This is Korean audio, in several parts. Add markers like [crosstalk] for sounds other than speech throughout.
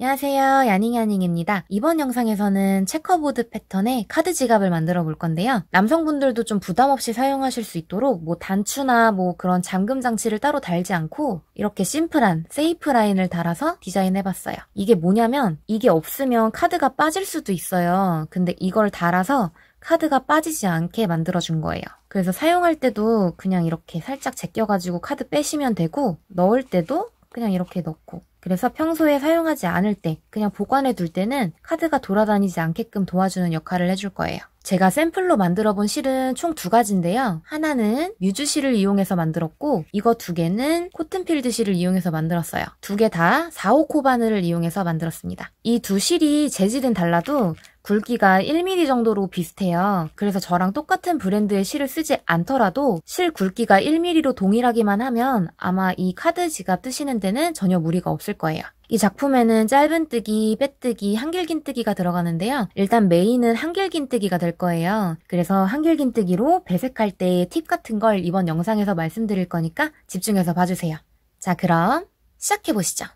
안녕하세요. 야닝야닝입니다. 이번 영상에서는 체커보드 패턴의 카드 지갑을 만들어 볼 건데요. 남성분들도 좀 부담 없이 사용하실 수 있도록 뭐 단추나 뭐 그런 잠금 장치를 따로 달지 않고 이렇게 심플한 세이프 라인을 달아서 디자인해 봤어요. 이게 뭐냐면 이게 없으면 카드가 빠질 수도 있어요. 근데 이걸 달아서 카드가 빠지지 않게 만들어준 거예요. 그래서 사용할 때도 그냥 이렇게 살짝 제껴가지고 카드 빼시면 되고 넣을 때도 그냥 이렇게 넣고 그래서 평소에 사용하지 않을 때 그냥 보관해 둘 때는 카드가 돌아다니지 않게끔 도와주는 역할을 해줄 거예요. 제가 샘플로 만들어 본 실은 총 두 가지인데요. 하나는 뮤즈 실을 이용해서 만들었고 이거 두 개는 코튼필드 실을 이용해서 만들었어요. 두 개 다 4호 코바늘을 이용해서 만들었습니다. 이 두 실이 재질은 달라도 굵기가 1mm 정도로 비슷해요. 그래서 저랑 똑같은 브랜드의 실을 쓰지 않더라도 실 굵기가 1mm로 동일하기만 하면 아마 이 카드 지갑 뜨시는 데는 전혀 무리가 없을 거예요. 이 작품에는 짧은뜨기, 빼뜨기, 한길긴뜨기가 들어가는데요. 일단 메인은 한길긴뜨기가 될 거예요. 그래서 한길긴뜨기로 배색할 때 팁 같은 걸 이번 영상에서 말씀드릴 거니까 집중해서 봐주세요. 자 그럼 시작해보시죠.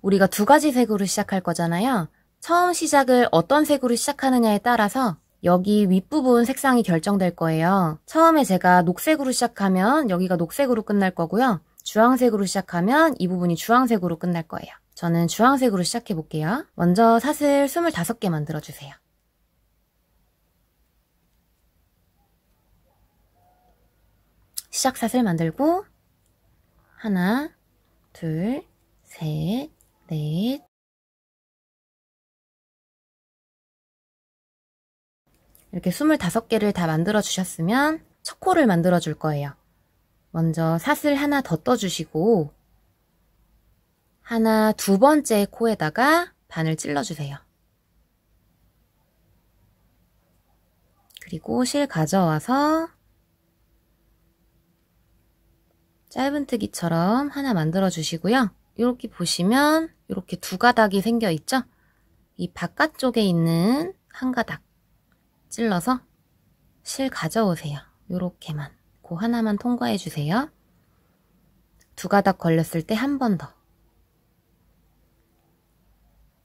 우리가 두 가지 색으로 시작할 거잖아요. 처음 시작을 어떤 색으로 시작하느냐에 따라서 여기 윗부분 색상이 결정될 거예요. 처음에 제가 녹색으로 시작하면 여기가 녹색으로 끝날 거고요. 주황색으로 시작하면 이 부분이 주황색으로 끝날 거예요. 저는 주황색으로 시작해 볼게요. 먼저 사슬 25개 만들어 주세요. 시작 사슬 만들고 하나, 둘, 셋, 넷, 이렇게 25개를 다 만들어 주셨으면 초코를 만들어 줄 거예요. 먼저 사슬 하나 더 떠주시고 하나 두 번째 코에다가 반을 찔러주세요. 그리고 실 가져와서 짧은뜨기처럼 하나 만들어 주시고요. 이렇게 보시면 이렇게 두 가닥이 생겨 있죠? 이 바깥쪽에 있는 한 가닥 찔러서 실 가져오세요. 요렇게만. 그 하나만 통과해 주세요. 두 가닥 걸렸을 때 한 번 더.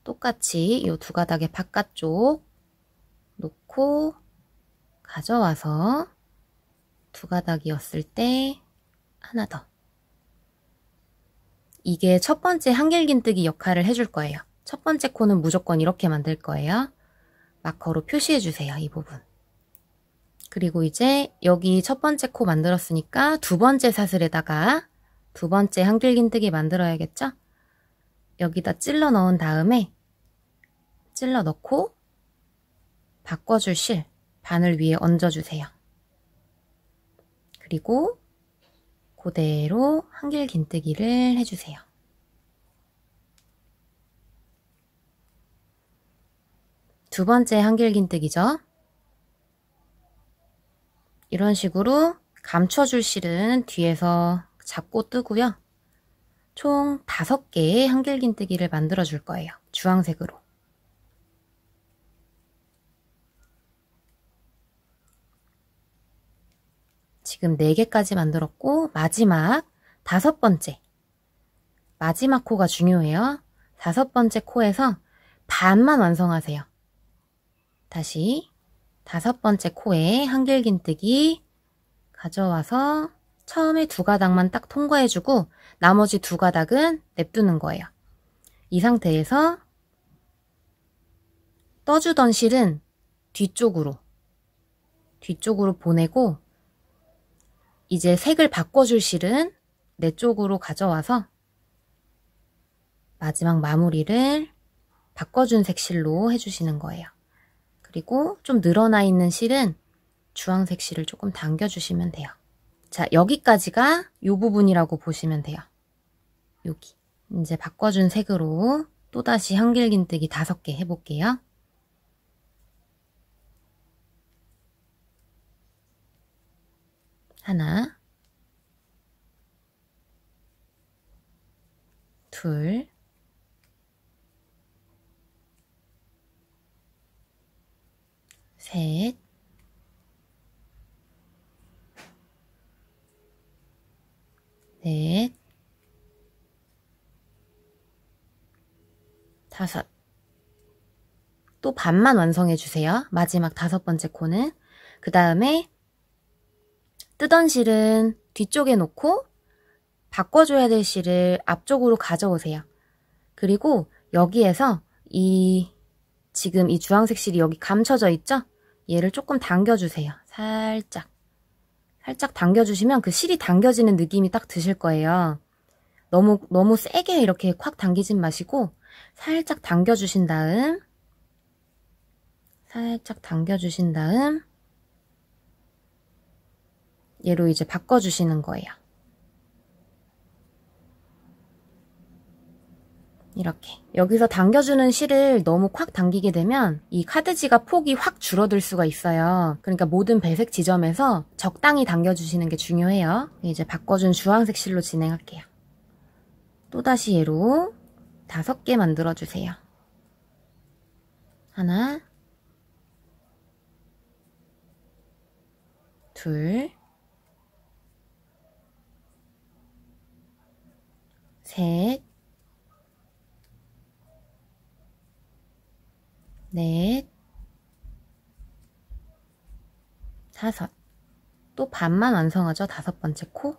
똑같이 이 두 가닥의 바깥쪽 놓고 가져와서 두 가닥이었을 때 하나 더. 이게 첫 번째 한길긴뜨기 역할을 해줄 거예요. 첫 번째 코는 무조건 이렇게 만들 거예요. 마커로 표시해주세요. 이 부분. 그리고 이제 여기 첫 번째 코 만들었으니까 두 번째 사슬에다가 두 번째 한길긴뜨기 만들어야겠죠? 여기다 찔러 넣은 다음에 찔러 넣고 바꿔줄 실 바늘 위에 얹어주세요. 그리고 그대로 한길긴뜨기를 해주세요. 두 번째 한길긴뜨기죠. 이런 식으로 감춰줄 실은 뒤에서 잡고 뜨고요. 총 5개의 한길긴뜨기를 만들어 줄 거예요. 주황색으로. 지금 4개까지 만들었고 마지막 다섯 번째 마지막 코가 중요해요. 다섯 번째 코에서 반만 완성하세요. 다시 다섯 번째 코에 한길긴뜨기 가져와서 처음에 두 가닥만 딱 통과해주고 나머지 두 가닥은 냅두는 거예요. 이 상태에서 떠주던 실은 뒤쪽으로 뒤쪽으로 보내고 이제 색을 바꿔줄 실은 내 쪽으로 가져와서 마지막 마무리를 바꿔준 색실로 해주시는 거예요. 그리고 좀 늘어나 있는 실은 주황색 실을 조금 당겨주시면 돼요. 자, 여기까지가 이 부분이라고 보시면 돼요. 여기. 이제 바꿔준 색으로 또다시 한길긴뜨기 다섯 개 해볼게요. 하나 둘 셋, 넷, 다섯. 또 반만 완성해 주세요. 마지막 다섯 번째 코는. 그 다음에 뜨던 실은 뒤쪽에 놓고 바꿔줘야 될 실을 앞쪽으로 가져오세요. 그리고 여기에서 이 지금 이 주황색 실이 여기 감춰져 있죠? 얘를 조금 당겨주세요. 살짝. 살짝 당겨주시면 그 실이 당겨지는 느낌이 딱 드실 거예요. 너무, 너무 세게 이렇게 콱 당기진 마시고, 살짝 당겨주신 다음, 살짝 당겨주신 다음, 얘로 이제 바꿔주시는 거예요. 이렇게 여기서 당겨주는 실을 너무 콱 당기게 되면 이 카드지가 폭이 확 줄어들 수가 있어요 그러니까 모든 배색 지점에서 적당히 당겨주시는 게 중요해요 이제 바꿔준 주황색 실로 진행할게요 또다시 얘로 다섯 개 만들어주세요 하나 둘 셋, 넷, 다섯. 또 반만 완성하죠. 다섯 번째 코.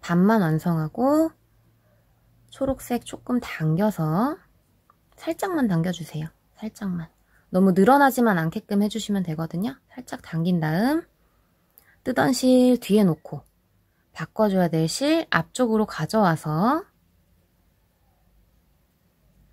반만 완성하고 초록색 조금 당겨서 살짝만 당겨주세요. 살짝만. 너무 늘어나지만 않게끔 해주시면 되거든요. 살짝 당긴 다음 뜨던 실 뒤에 놓고 바꿔줘야 될 실 앞쪽으로 가져와서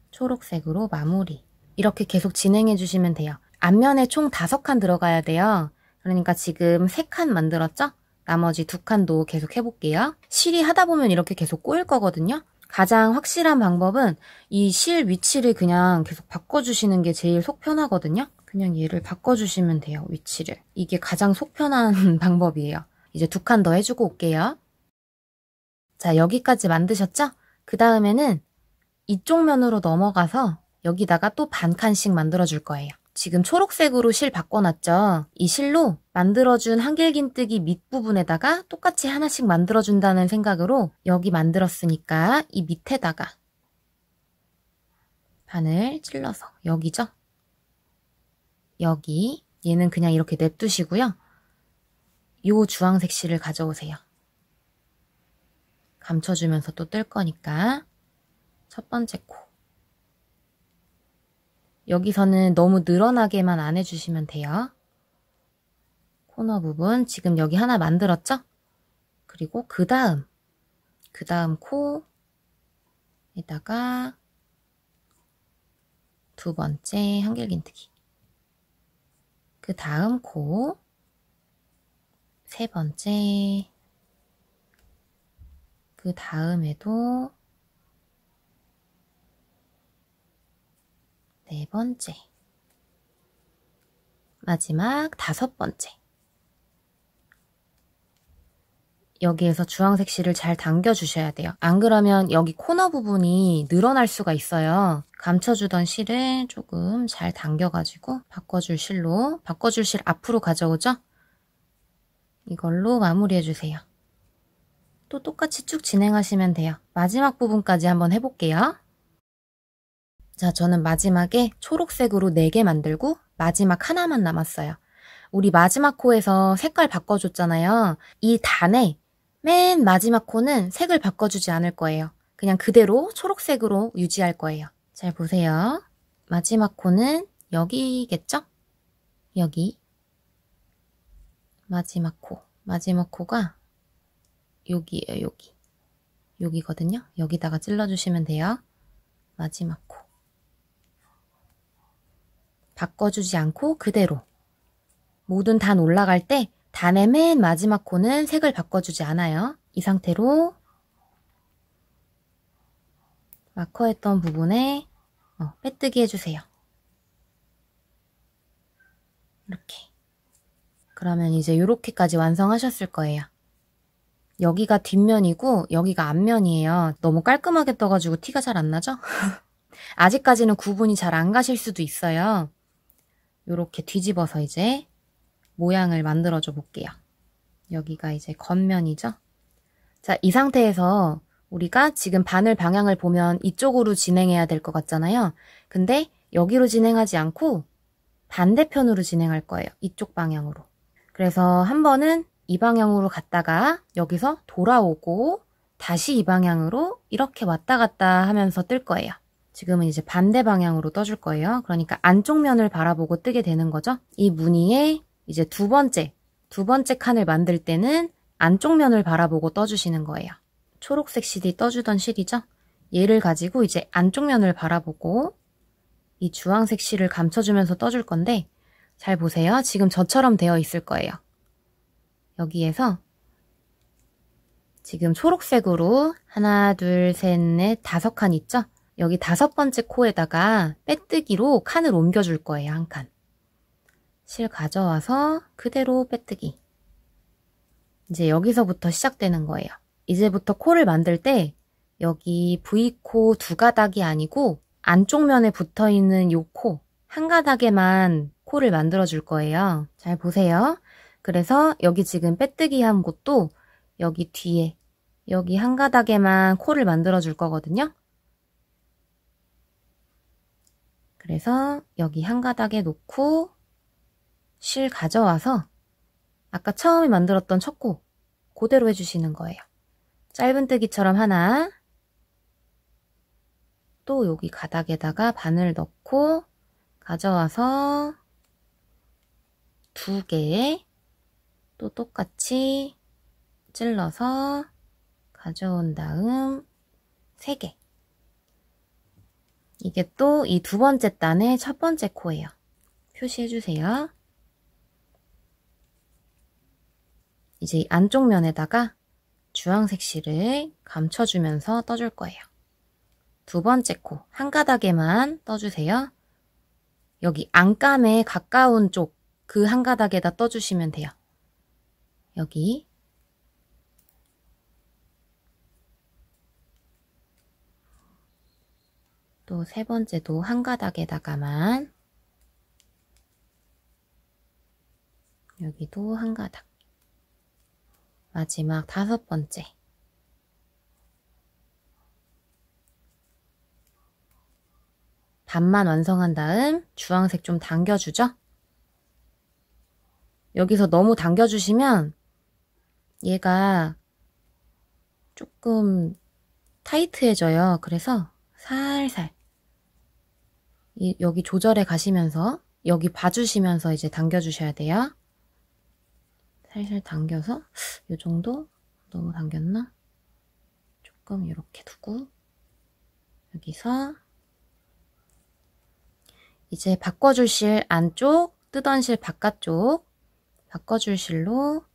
초록색으로 마무리. 이렇게 계속 진행해 주시면 돼요. 앞면에 총 5칸 들어가야 돼요. 그러니까 지금 3칸 만들었죠? 나머지 2칸도 계속 해볼게요. 실이 하다 보면 이렇게 계속 꼬일 거거든요. 가장 확실한 방법은 이 실 위치를 그냥 계속 바꿔주시는 게 제일 속 편하거든요. 그냥 얘를 바꿔주시면 돼요, 위치를. 이게 가장 속 편한 [laughs] 방법이에요. 이제 두 칸 더 해주고 올게요. 자, 여기까지 만드셨죠? 그 다음에는 이쪽 면으로 넘어가서 여기다가 또 반 칸씩 만들어줄 거예요. 지금 초록색으로 실 바꿔놨죠? 이 실로 만들어준 한길긴뜨기 밑부분에다가 똑같이 하나씩 만들어준다는 생각으로 여기 만들었으니까 이 밑에다가 반을 찔러서 여기죠? 여기 얘는 그냥 이렇게 냅두시고요. 요 주황색 실을 가져오세요. 감춰주면서 또 뜰 거니까 첫 번째 코 여기서는 너무 늘어나게만 안 해주시면 돼요. 코너 부분 지금 여기 하나 만들었죠? 그리고 그 다음 그 다음 코에다가 두 번째 한길긴뜨기 그 다음 코 세 번째 그 다음에도 네 번째. 마지막 다섯 번째. 여기에서 주황색 실을 잘 당겨주셔야 돼요. 안 그러면 여기 코너 부분이 늘어날 수가 있어요. 감춰주던 실을 조금 잘 당겨가지고 바꿔줄 실로, 바꿔줄 실 앞으로 가져오죠? 이걸로 마무리해주세요. 또 똑같이 쭉 진행하시면 돼요. 마지막 부분까지 한번 해볼게요. 자, 저는 마지막에 초록색으로 4개 만들고 마지막 하나만 남았어요. 우리 마지막 코에서 색깔 바꿔줬잖아요. 이 단에 맨 마지막 코는 색을 바꿔주지 않을 거예요. 그냥 그대로 초록색으로 유지할 거예요. 잘 보세요. 마지막 코는 여기겠죠? 여기. 마지막 코. 마지막 코가 여기예요, 여기. 여기거든요. 여기다가 찔러주시면 돼요. 마지막 바꿔주지 않고 그대로. 모든 단 올라갈 때 단의 맨 마지막 코는 색을 바꿔주지 않아요. 이 상태로 마커했던 부분에 어, 빼뜨기 해주세요. 이렇게. 그러면 이제 이렇게까지 완성하셨을 거예요. 여기가 뒷면이고 여기가 앞면이에요. 너무 깔끔하게 떠가지고 티가 잘 안 나죠? [laughs] 아직까지는 구분이 잘 안 가실 수도 있어요. 이렇게 뒤집어서 이제 모양을 만들어줘 볼게요. 여기가 이제 겉면이죠. 자, 이 상태에서 우리가 지금 바늘 방향을 보면 이쪽으로 진행해야 될 것 같잖아요. 근데 여기로 진행하지 않고 반대편으로 진행할 거예요. 이쪽 방향으로. 그래서 한 번은 이 방향으로 갔다가 여기서 돌아오고 다시 이 방향으로 이렇게 왔다 갔다 하면서 뜰 거예요. 지금은 이제 반대 방향으로 떠줄 거예요. 그러니까 안쪽 면을 바라보고 뜨게 되는 거죠. 이 무늬의 이제 두 번째, 두 번째 칸을 만들 때는 안쪽 면을 바라보고 떠주시는 거예요. 초록색 실이 떠주던 실이죠. 얘를 가지고 이제 안쪽 면을 바라보고 이 주황색 실을 감춰주면서 떠줄 건데 잘 보세요. 지금 저처럼 되어 있을 거예요. 여기에서 지금 초록색으로 하나, 둘, 셋, 넷, 다섯 칸 있죠? 여기 다섯 번째 코에다가 빼뜨기로 칸을 옮겨줄 거예요. 한 칸. 실 가져와서 그대로 빼뜨기. 이제 여기서부터 시작되는 거예요. 이제부터 코를 만들 때 여기 V코 두 가닥이 아니고 안쪽 면에 붙어있는 요 코 한 가닥에만 코를 만들어줄 거예요. 잘 보세요. 그래서 여기 지금 빼뜨기 한 곳도 여기 뒤에 여기 한 가닥에만 코를 만들어줄 거거든요. 그래서 여기 한 가닥에 놓고 실 가져와서 아까 처음에 만들었던 첫곡 그대로 해주시는 거예요. 짧은뜨기처럼 하나 또 여기 가닥에다가 바늘 넣고 가져와서 두 개 또 똑같이 찔러서 가져온 다음 세개 이게 또 이 두 번째 단의 첫 번째 코예요. 표시해 주세요. 이제 안쪽 면에다가 주황색 실을 감춰주면서 떠줄 거예요. 두 번째 코, 한 가닥에만 떠주세요. 여기 안감에 가까운 쪽, 그 한 가닥에다 떠주시면 돼요. 여기 또세 번째도 한 가닥에다가만 여기도 한 가닥 마지막 다섯 번째 반만 완성한 다음 주황색 좀 당겨주죠? 여기서 너무 당겨주시면 얘가 조금 타이트해져요. 그래서 살살 이, 여기 조절해 가시면서 여기 봐주시면서 이제 당겨주셔야 돼요. 살살 당겨서 이 정도? 너무 당겼나? 조금 이렇게 두고 여기서 이제 바꿔줄 실 안쪽, 뜨던 실 바깥쪽 바꿔줄 실로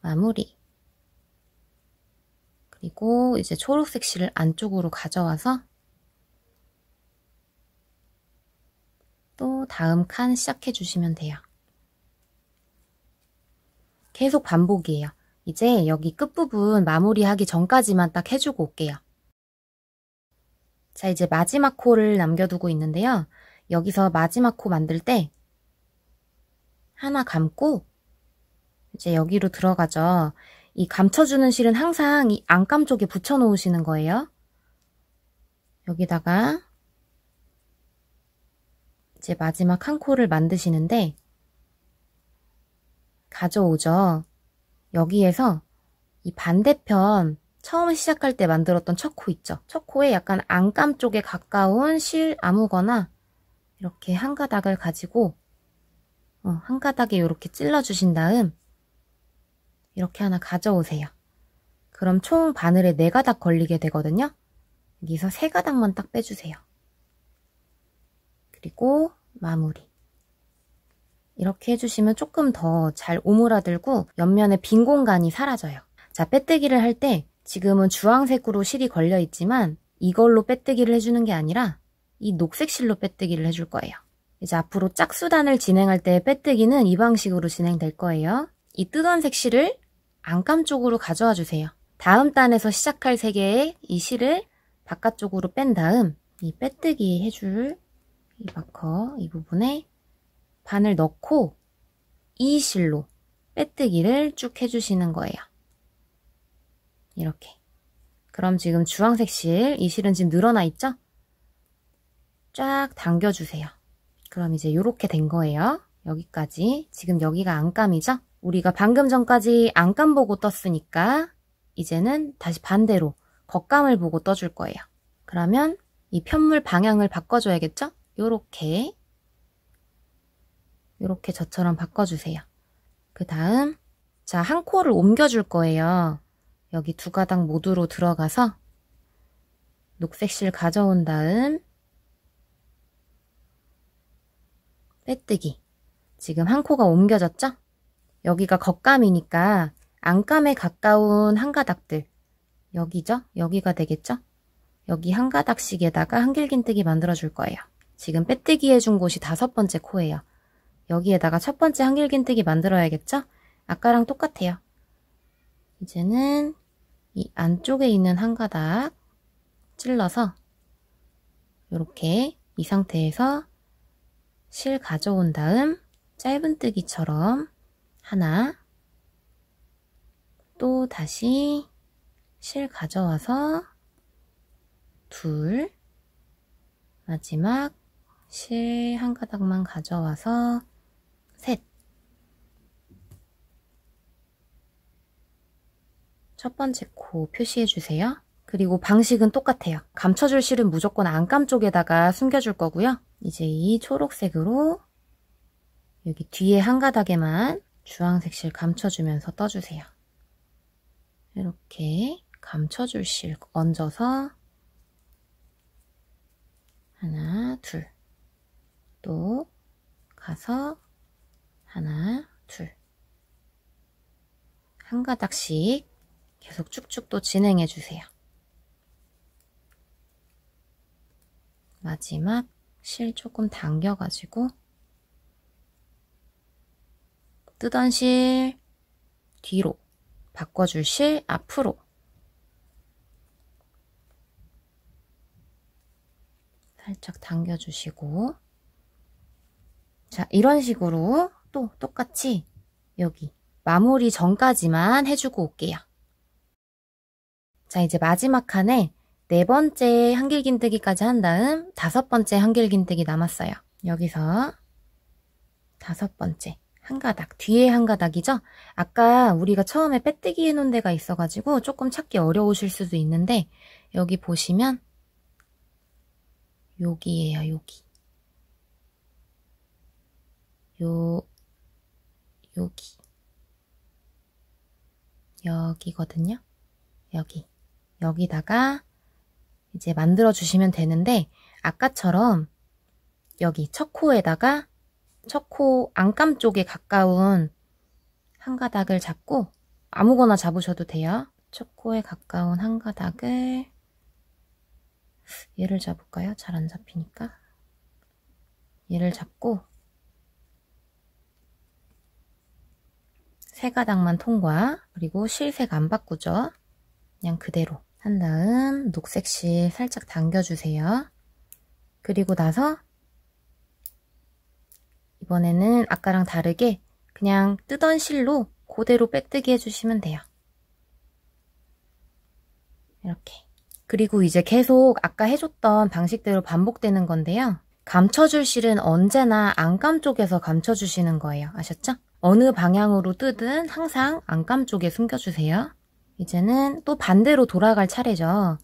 마무리 그리고 이제 초록색 실을 안쪽으로 가져와서 또 다음 칸 시작해 주시면 돼요. 계속 반복이에요. 이제 여기 끝부분 마무리하기 전까지만 딱 해주고 올게요. 자, 이제 마지막 코를 남겨두고 있는데요. 여기서 마지막 코 만들 때 하나 감고 이제 여기로 들어가죠. 이 감춰주는 실은 항상 이 안감 쪽에 붙여놓으시는 거예요. 여기다가 이제 마지막 한 코를 만드시는데 가져오죠. 여기에서 이 반대편 처음 시작할 때 만들었던 첫 코 있죠. 첫 코에 약간 안감 쪽에 가까운 실 아무거나 이렇게 한 가닥을 가지고 어, 한 가닥에 이렇게 찔러주신 다음 이렇게 하나 가져오세요. 그럼 총 바늘에 네 가닥 걸리게 되거든요. 여기서 세 가닥만 딱 빼주세요. 그리고 마무리. 이렇게 해주시면 조금 더 잘 오므라들고 옆면에 빈 공간이 사라져요. 자, 빼뜨기를 할 때 지금은 주황색으로 실이 걸려있지만 이걸로 빼뜨기를 해주는 게 아니라 이 녹색 실로 빼뜨기를 해줄 거예요. 이제 앞으로 짝수단을 진행할 때 빼뜨기는 이 방식으로 진행될 거예요. 이 뜨던 색 실을 안감 쪽으로 가져와 주세요. 다음 단에서 시작할 세 개의 이 실을 바깥쪽으로 뺀 다음 이 빼뜨기 해줄 이 마커 이 부분에 반을 넣고 이 실로 빼뜨기를 쭉 해주시는 거예요. 이렇게. 그럼 지금 주황색 실, 이 실은 지금 늘어나 있죠? 쫙 당겨주세요. 그럼 이제 이렇게 된 거예요. 여기까지. 지금 여기가 안감이죠? 우리가 방금 전까지 안감 보고 떴으니까 이제는 다시 반대로 겉감을 보고 떠줄 거예요. 그러면 이 편물 방향을 바꿔줘야겠죠? 요렇게 요렇게 저처럼 바꿔주세요. 그 다음 자, 한 코를 옮겨줄 거예요. 여기 두 가닥 모두로 들어가서 녹색 실 가져온 다음 빼뜨기 지금 한 코가 옮겨졌죠? 여기가 겉감이니까 안감에 가까운 한 가닥들 여기죠? 여기가 되겠죠? 여기 한 가닥씩에다가 한길긴뜨기 만들어 줄 거예요. 지금 빼뜨기 해준 곳이 다섯 번째 코예요. 여기에다가 첫 번째 한길긴뜨기 만들어야겠죠? 아까랑 똑같아요. 이제는 이 안쪽에 있는 한 가닥 찔러서 이렇게 이 상태에서 실 가져온 다음 짧은뜨기처럼 하나 또 다시 실 가져와서 둘 마지막 실한 가닥만 가져와서 셋! 첫 번째 코 표시해주세요. 그리고 방식은 똑같아요. 감춰줄 실은 무조건 안감 쪽에다가 숨겨줄 거고요. 이제 이 초록색으로 여기 뒤에 한 가닥에만 주황색 실 감춰주면서 떠주세요. 이렇게 감춰줄 실 얹어서 하나, 둘또 가서 하나, 둘. 한 가닥씩 계속 쭉쭉 또 진행해 주세요. 마지막 실 조금 당겨가지고 뜨던 실 뒤로 바꿔줄 실 앞으로 살짝 당겨주시고 자, 이런 식으로 또 똑같이 여기 마무리 전까지만 해주고 올게요. 자, 이제 마지막 칸에 네 번째 한길긴뜨기까지 한 다음 다섯 번째 한길긴뜨기 남았어요. 여기서 다섯 번째 한 가닥, 뒤에 한 가닥이죠? 아까 우리가 처음에 빼뜨기 해놓은 데가 있어가지고 조금 찾기 어려우실 수도 있는데 여기 보시면 여기예요 여기. 요, 여기. 여기거든요. 여기. 여기다가 이제 만들어주시면 되는데, 아까처럼 여기 첫 코에다가 첫 코 안감 쪽에 가까운 한 가닥을 잡고 아무거나 잡으셔도 돼요. 첫 코에 가까운 한 가닥을 얘를 잡을까요? 잘 안 잡히니까. 얘를 잡고 세 가닥만 통과 그리고 실색 안 바꾸죠 그냥 그대로 한 다음 녹색 실 살짝 당겨주세요 그리고 나서 이번에는 아까랑 다르게 그냥 뜨던 실로 그대로 빼뜨기 해주시면 돼요 이렇게 그리고 이제 계속 아까 해줬던 방식대로 반복되는 건데요 감춰줄 실은 언제나 안감 쪽에서 감춰주시는 거예요 아셨죠? 어느 방향으로 뜨든 항상 안감 쪽에 숨겨주세요. 이제는 또 반대로 돌아갈 차례죠.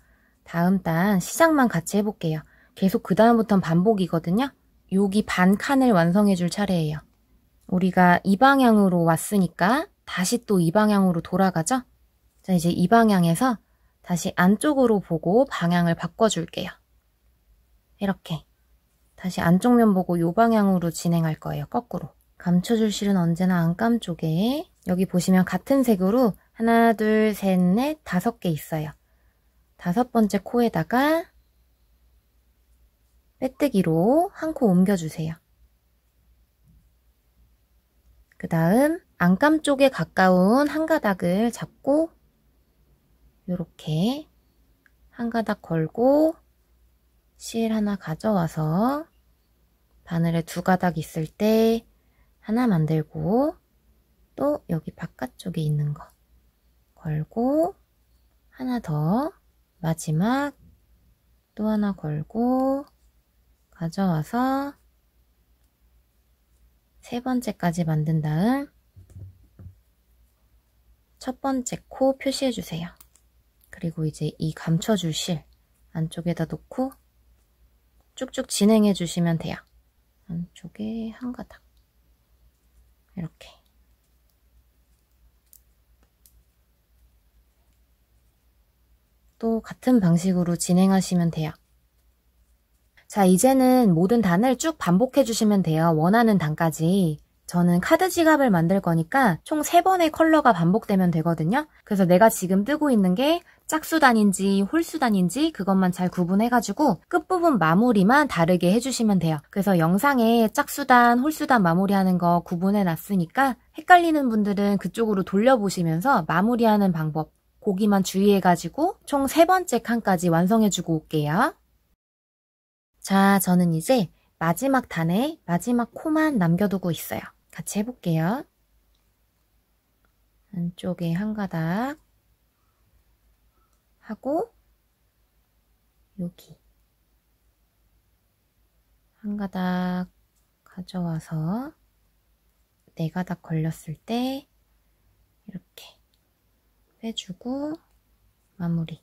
다음 단 시작만 같이 해볼게요. 계속 그 다음부터는 반복이거든요. 여기 반 칸을 완성해 줄 차례예요. 우리가 이 방향으로 왔으니까 다시 또 이 방향으로 돌아가죠. 자 이제 이 방향에서 다시 안쪽으로 보고 방향을 바꿔줄게요. 이렇게 다시 안쪽 면 보고 이 방향으로 진행할 거예요. 거꾸로. 감춰줄 실은 언제나 안감 쪽에 여기 보시면 같은 색으로 하나, 둘, 셋, 넷, 다섯 개 있어요. 다섯 번째 코에다가 빼뜨기로 한 코 옮겨주세요. 그 다음 안감 쪽에 가까운 한 가닥을 잡고 이렇게 한 가닥 걸고 실 하나 가져와서 바늘에 두 가닥 있을 때 하나 만들고 또 여기 바깥쪽에 있는 거 걸고 하나 더 마지막 또 하나 걸고 가져와서 세 번째까지 만든 다음 첫 번째 코 표시해주세요. 그리고 이제 이 감춰줄 실 안쪽에다 놓고 쭉쭉 진행해주시면 돼요. 안쪽에 한 가닥. 이렇게. 또 같은 방식으로 진행하시면 돼요. 자, 이제는 모든 단을 쭉 반복해 주시면 돼요. 원하는 단까지. 저는 카드 지갑을 만들 거니까 총 3번의 컬러가 반복되면 되거든요. 그래서 내가 지금 뜨고 있는 게 짝수단인지 홀수단인지 그것만 잘 구분해가지고 끝부분 마무리만 다르게 해주시면 돼요. 그래서 영상에 짝수단, 홀수단 마무리하는 거 구분해놨으니까 헷갈리는 분들은 그쪽으로 돌려보시면서 마무리하는 방법 고기만 주의해가지고 총3 번째 칸까지 완성해주고 올게요. 자, 저는 이제 마지막 단에 마지막 코만 남겨두고 있어요. 같이 해볼게요. 안쪽에 한 가닥 하고 여기 한 가닥 가져와서 네 가닥 걸렸을 때 이렇게 빼주고 마무리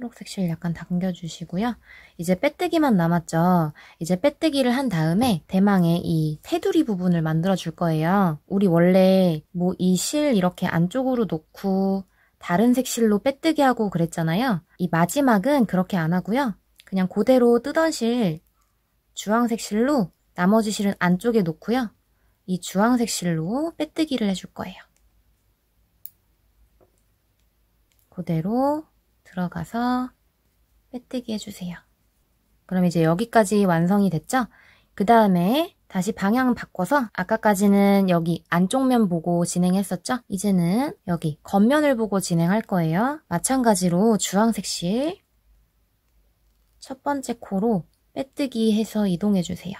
초록색 실 약간 당겨주시고요. 이제 빼뜨기만 남았죠. 이제 빼뜨기를 한 다음에 대망의 이 테두리 부분을 만들어줄 거예요. 우리 원래 뭐 이 실 이렇게 안쪽으로 놓고 다른 색실로 빼뜨기 하고 그랬잖아요. 이 마지막은 그렇게 안 하고요. 그냥 그대로 뜨던 실 주황색 실로 나머지 실은 안쪽에 놓고요. 이 주황색 실로 빼뜨기를 해줄 거예요. 그대로 들어가서 빼뜨기 해주세요. 그럼 이제 여기까지 완성이 됐죠? 그 다음에 다시 방향 바꿔서 아까까지는 여기 안쪽 면 보고 진행했었죠? 이제는 여기 겉면을 보고 진행할 거예요. 마찬가지로 주황색 실 첫 번째 코로 빼뜨기 해서 이동해주세요.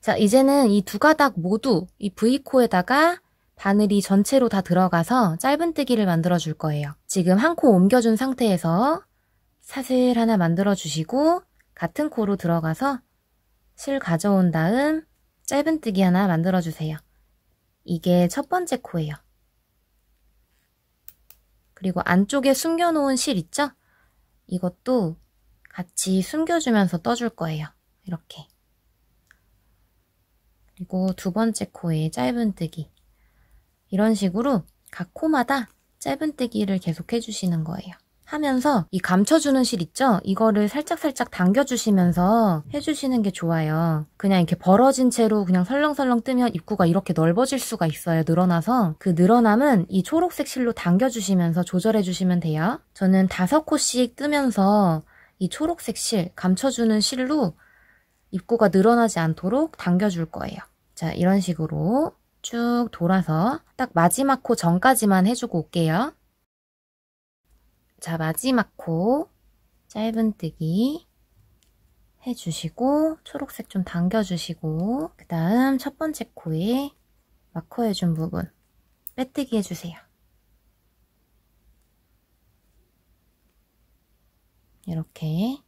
자, 이제는 이 두 가닥 모두 이 V코에다가 바늘이 전체로 다 들어가서 짧은뜨기를 만들어 줄 거예요. 지금 한 코 옮겨준 상태에서 사슬 하나 만들어 주시고 같은 코로 들어가서 실 가져온 다음 짧은뜨기 하나 만들어 주세요. 이게 첫 번째 코예요. 그리고 안쪽에 숨겨놓은 실 있죠? 이것도 같이 숨겨주면서 떠줄 거예요. 이렇게. 그리고 두 번째 코에 짧은뜨기. 이런 식으로 각 코마다 짧은뜨기를 계속 해주시는 거예요. 하면서 이 감춰주는 실 있죠? 이거를 살짝살짝 당겨주시면서 해주시는 게 좋아요. 그냥 이렇게 벌어진 채로 그냥 설렁설렁 뜨면 입구가 이렇게 넓어질 수가 있어요. 늘어나서. 그 늘어남은 이 초록색 실로 당겨주시면서 조절해주시면 돼요. 저는 다섯 코씩 뜨면서 이 초록색 실, 감춰주는 실로 입구가 늘어나지 않도록 당겨줄 거예요. 자, 이런 식으로 쭉 돌아서 딱 마지막 코 전까지만 해주고 올게요. 자, 마지막 코 짧은뜨기 해주시고 초록색 좀 당겨주시고 그 다음 첫 번째 코에 마커해준 부분 빼뜨기 해주세요. 이렇게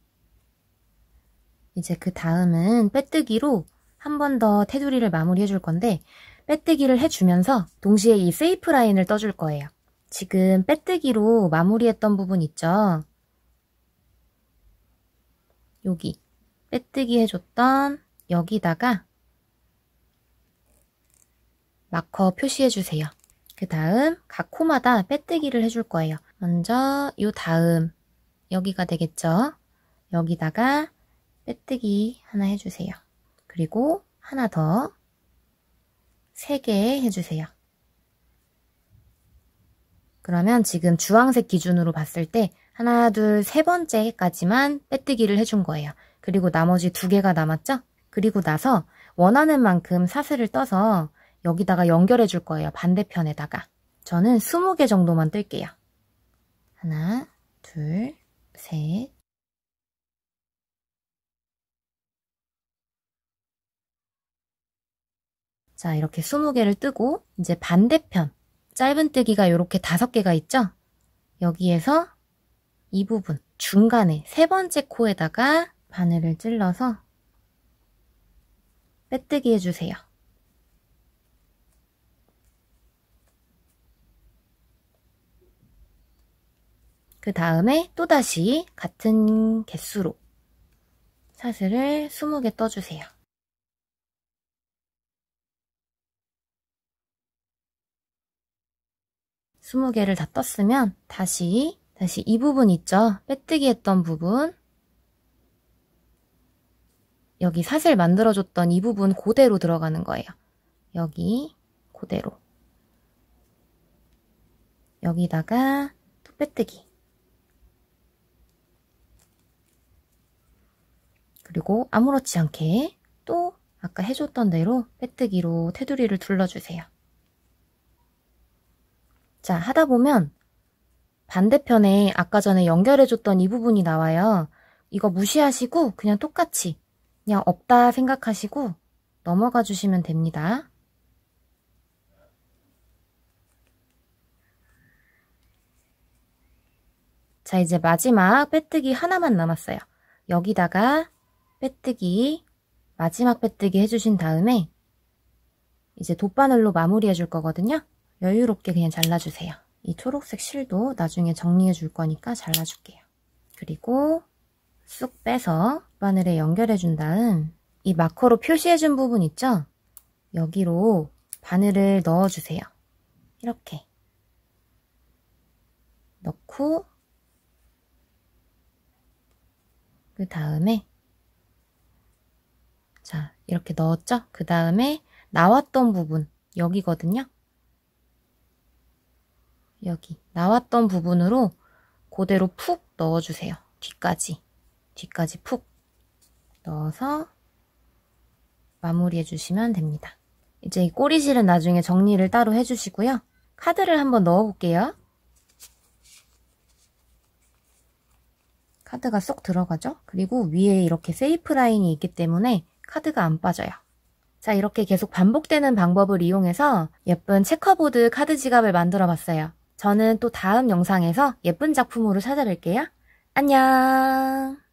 이제 그 다음은 빼뜨기로 한 번 더 테두리를 마무리해 줄 건데 빼뜨기를 해주면서 동시에 이 세이프 라인을 떠줄 거예요. 지금 빼뜨기로 마무리했던 부분 있죠? 여기 빼뜨기 해줬던 여기다가 마커 표시해주세요. 그 다음 각 코마다 빼뜨기를 해줄 거예요. 먼저 요 다음 여기가 되겠죠? 여기다가 빼뜨기 하나 해주세요. 그리고 하나 더 3개 해주세요. 그러면 지금 주황색 기준으로 봤을 때 하나, 둘, 세 번째까지만 빼뜨기를 해준 거예요. 그리고 나머지 두 개가 남았죠? 그리고 나서 원하는 만큼 사슬을 떠서 여기다가 연결해 줄 거예요. 반대편에다가. 저는 20개 정도만 뜰게요. 하나, 둘, 셋, 자, 이렇게 20개를 뜨고 이제 반대편 짧은뜨기가 이렇게 5개가 있죠? 여기에서 이 부분 중간에 세 번째 코에다가 바늘을 찔러서 빼뜨기 해주세요. 그 다음에 또다시 같은 개수로 사슬을 20개 떠주세요. 20개를 다 떴으면 다시 다시 이 부분 있죠? 빼뜨기 했던 부분 여기 사슬 만들어줬던 이 부분 그대로 들어가는 거예요. 여기 그대로 여기다가 또 빼뜨기 그리고 아무렇지 않게 또 아까 해줬던 대로 빼뜨기로 테두리를 둘러주세요. 자, 하다 보면 반대편에 아까 전에 연결해줬던 이 부분이 나와요. 이거 무시하시고 그냥 똑같이 그냥 없다 생각하시고 넘어가 주시면 됩니다. 자, 이제 마지막 빼뜨기 하나만 남았어요. 여기다가 빼뜨기, 마지막 빼뜨기 해주신 다음에 이제 돗바늘로 마무리해 줄 거거든요. 여유롭게 그냥 잘라주세요. 이 초록색 실도 나중에 정리해 줄 거니까 잘라줄게요. 그리고 쑥 빼서 바늘에 연결해 준 다음 이 마커로 표시해 준 부분 있죠? 여기로 바늘을 넣어주세요. 이렇게 넣고 그 다음에 자 이렇게 넣었죠? 그 다음에 나왔던 부분 여기거든요. 여기 나왔던 부분으로 그대로 푹 넣어주세요. 뒤까지, 뒤까지 푹 넣어서 마무리해주시면 됩니다. 이제 이 꼬리실은 나중에 정리를 따로 해주시고요. 카드를 한번 넣어볼게요. 카드가 쏙 들어가죠? 그리고 위에 이렇게 세이프 라인이 있기 때문에 카드가 안 빠져요. 자, 이렇게 계속 반복되는 방법을 이용해서 예쁜 체커보드 카드 지갑을 만들어 봤어요. 저는 또 다음 영상에서 예쁜 작품으로 찾아뵐게요. 안녕!